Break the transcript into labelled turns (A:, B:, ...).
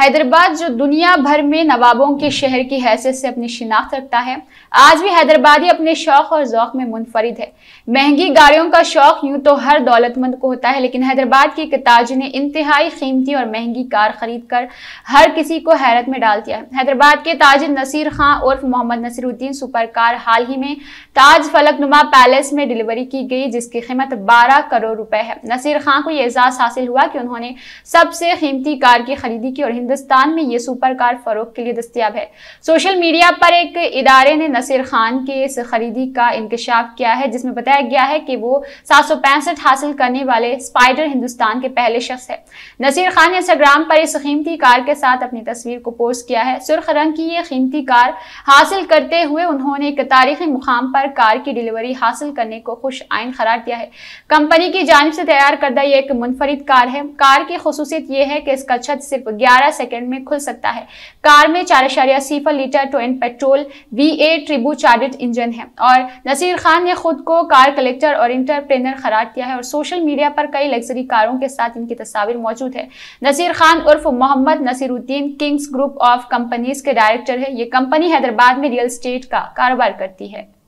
A: हैदराबाद जो दुनिया भर में नवाबों के शहर की हैसियत से अपनी शिनाख्त रखता है आज भी हैदराबादी अपने शौक और जौक में मुनफरद है महंगी गाड़ियों का शौक यूं तो हर दौलतमंद को होता है लेकिन हैदराबाद के कताज ने इंतहाई कीमती और महंगी कार खरीद कर हर किसी को हैरत में डाल दिया है हैदराबाद के ताज नसीर खां उर्फ मोहम्मद नसीरुद्दीन सुपर कार हाल ही में ताज नुमा पैलेस में डिलीवरी की गई जिसकी कीमत बारह करोड़ रुपए है नसीर खां को यह एजाज हासिल हुआ कि उन्होंने सबसे कीमती कार की खरीदी की और हिंदुस्तान में ये सुपर कार फरोख के लिए दस्तियाब है सोशल मीडिया पर एक इदारे ने नसीर खान की इस खरीदी का इंकशाफ किया है जिसमें बताया गया है कि वो सात हासिल करने वाले स्पाइडर हिंदुस्तान के पहले शख्स है नसीर खान ने इंस्टाग्राम पर इस कीमती कार के साथ अपनी तस्वीर को पोस्ट किया है सुर्ख रंग की ये कीमती कार हासिल करते हुए उन्होंने एक तारीखी मुकाम पर कार की डिलीवरी हासिल करने को खुश आयन करार दिया है कंपनी की जानब से तैयार करदा यह एक मुनफरद कार है कार की खसूसियत यह है कि इसका छत सिर्फ ग्यारह ग्यारह सेकेंड में खुल सकता है कार में चार अशारिया सिफर litre twin petrol V eight turbocharged engine है और नसीर खान ने खुद को कार कलेक्टर और इंटरप्रेनर करार दिया है और सोशल मीडिया पर कई लग्जरी कारों के साथ इनकी तस्वीर मौजूद है नसीर खान उर्फ Mohammad Nasiruddin Kings group of companies के डायरेक्टर है ये कंपनी हैदराबाद में रियल स्टेट का कारोबार करती है